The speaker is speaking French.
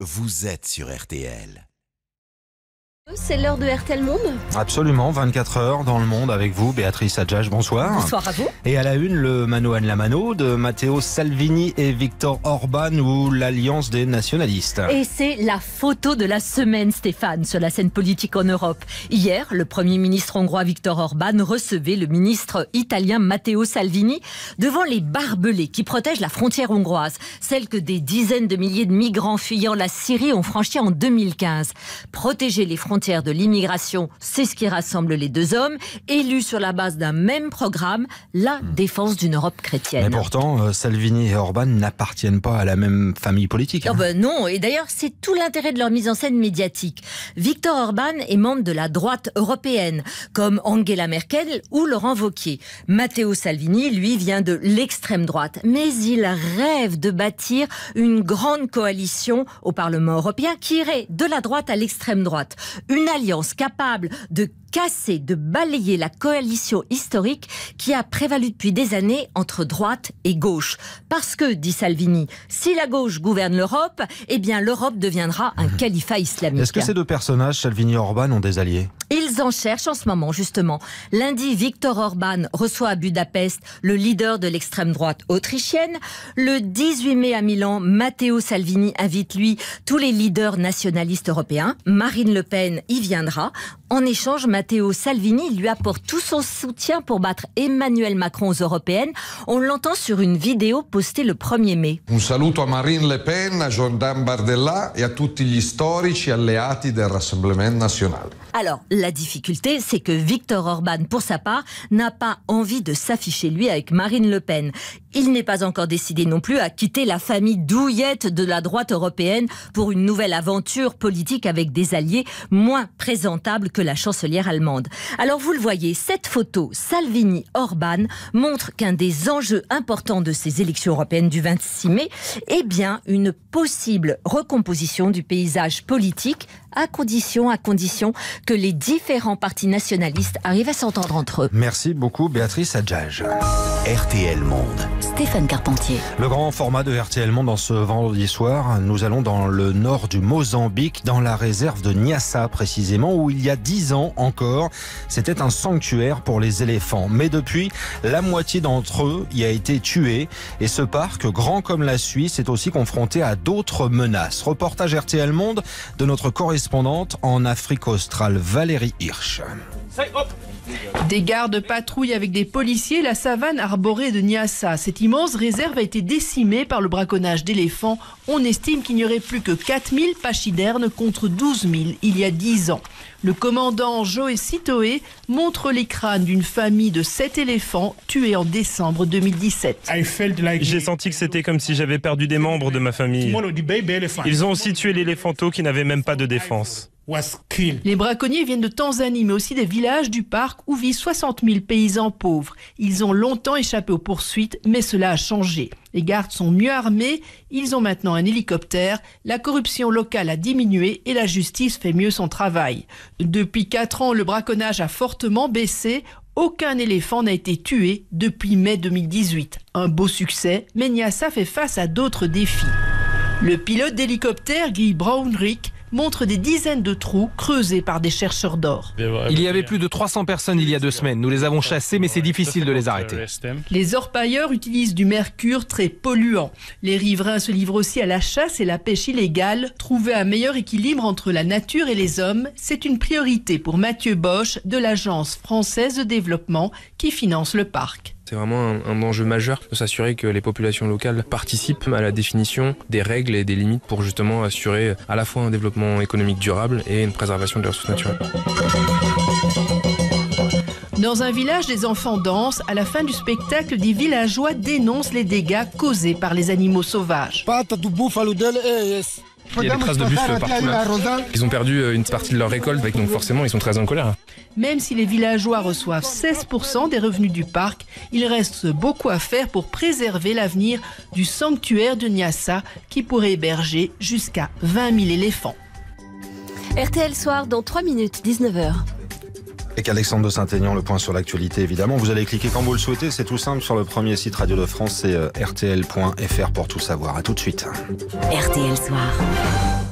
Vous êtes sur RTL. C'est l'heure de RTL Monde Absolument, 24 heures dans le monde avec vous, Béatrice Adjage, bonsoir. Bonsoir à vous. Et à la une, le Mano la Mano de Matteo Salvini et Victor Orban ou l'Alliance des nationalistes. Et c'est la photo de la semaine, Stéphane, sur la scène politique en Europe. Hier, le Premier ministre hongrois Victor Orban recevait le ministre italien Matteo Salvini devant les barbelés qui protègent la frontière hongroise, celle que des dizaines de milliers de migrants fuyant la Syrie ont franchi en 2015. Protéger les frontières de l'immigration, c'est ce qui rassemble les deux hommes, élus sur la base d'un même programme, la hmm. défense d'une Europe chrétienne. Mais pourtant, euh, Salvini et Orban n'appartiennent pas à la même famille politique. Hein. Oh ben non, et d'ailleurs c'est tout l'intérêt de leur mise en scène médiatique. Victor Orban est membre de la droite européenne, comme Angela Merkel ou Laurent Vauquier. Matteo Salvini, lui, vient de l'extrême droite, mais il rêve de bâtir une grande coalition au Parlement européen qui irait de la droite à l'extrême droite une alliance capable de casser, de balayer la coalition historique qui a prévalu depuis des années entre droite et gauche. Parce que, dit Salvini, si la gauche gouverne l'Europe, eh bien l'Europe deviendra un mhm. califat islamique. Est-ce que ces deux personnages, Salvini et Orban, ont des alliés en cherche en ce moment, justement. Lundi, Victor Orban reçoit à Budapest le leader de l'extrême droite autrichienne. Le 18 mai à Milan, Matteo Salvini invite, lui, tous les leaders nationalistes européens. Marine Le Pen y viendra. En échange, Matteo Salvini lui apporte tout son soutien pour battre Emmanuel Macron aux européennes. On l'entend sur une vidéo postée le 1er mai. Un salut à Marine Le Pen, à Jordan Bardella et à tous gli storici alliés Rassemblement National. Alors, la différence difficulté, c'est que Victor Orban, pour sa part, n'a pas envie de s'afficher lui avec Marine Le Pen. Il n'est pas encore décidé non plus à quitter la famille douillette de la droite européenne pour une nouvelle aventure politique avec des alliés moins présentables que la chancelière allemande. Alors vous le voyez, cette photo Salvini-Orban montre qu'un des enjeux importants de ces élections européennes du 26 mai est bien une possible recomposition du paysage politique à condition, à condition que les différents partis nationalistes arrivent à s'entendre entre eux. Merci beaucoup Béatrice Adjage. RTL Monde. Stéphane Carpentier. Le grand format de RTL Monde dans ce vendredi soir, nous allons dans le nord du Mozambique, dans la réserve de Nyassa précisément, où il y a dix ans encore, c'était un sanctuaire pour les éléphants. Mais depuis, la moitié d'entre eux y a été tuée. Et ce parc, grand comme la Suisse, est aussi confronté à d'autres menaces. Reportage RTL Monde de notre correspondante en Afrique australe, Valérie Hirsch. Des gardes patrouillent avec des policiers, la savane arbre de Nyassa. Cette immense réserve a été décimée par le braconnage d'éléphants. On estime qu'il n'y aurait plus que 4000 pachydernes contre 12 000 il y a 10 ans. Le commandant Joe Sitoé montre les crânes d'une famille de 7 éléphants tués en décembre 2017. J'ai senti que c'était comme si j'avais perdu des membres de ma famille. Ils ont aussi tué l'éléphanto qui n'avait même pas de défense. Les braconniers viennent de Tanzanie, mais aussi des villages du parc où vivent 60 000 paysans pauvres. Ils ont longtemps échappé aux poursuites, mais cela a changé. Les gardes sont mieux armés, ils ont maintenant un hélicoptère, la corruption locale a diminué et la justice fait mieux son travail. Depuis 4 ans, le braconnage a fortement baissé. Aucun éléphant n'a été tué depuis mai 2018. Un beau succès, mais Nyassa fait face à d'autres défis. Le pilote d'hélicoptère Guy Brownrick montre des dizaines de trous creusés par des chercheurs d'or. Il y avait plus de 300 personnes il y a deux semaines. Nous les avons chassés, mais c'est difficile de les arrêter. Les orpailleurs utilisent du mercure très polluant. Les riverains se livrent aussi à la chasse et la pêche illégale. Trouver un meilleur équilibre entre la nature et les hommes, c'est une priorité pour Mathieu Bosch de l'Agence française de développement qui finance le parc. C'est vraiment un, enjeu majeur de s'assurer que les populations locales participent à la définition des règles et des limites pour justement assurer à la fois un développement économique durable et une préservation de ressources naturelles. Dans un village, des enfants dansent. À la fin du spectacle, des villageois dénoncent les dégâts causés par les animaux sauvages. Il y a des traces de bus partout Ils ont perdu euh, une partie de leur récolte, donc forcément ils sont très en colère. Même si les villageois reçoivent 16% des revenus du parc, il reste beaucoup à faire pour préserver l'avenir du sanctuaire de Nyassa qui pourrait héberger jusqu'à 20 000 éléphants. RTL Soir dans 3 minutes, 19h. Avec Alexandre de Saint-Aignan, le point sur l'actualité évidemment. Vous allez cliquer quand vous le souhaitez, c'est tout simple sur le premier site Radio de France, c'est rtl.fr euh, pour tout savoir. À tout de suite. RTL Soir.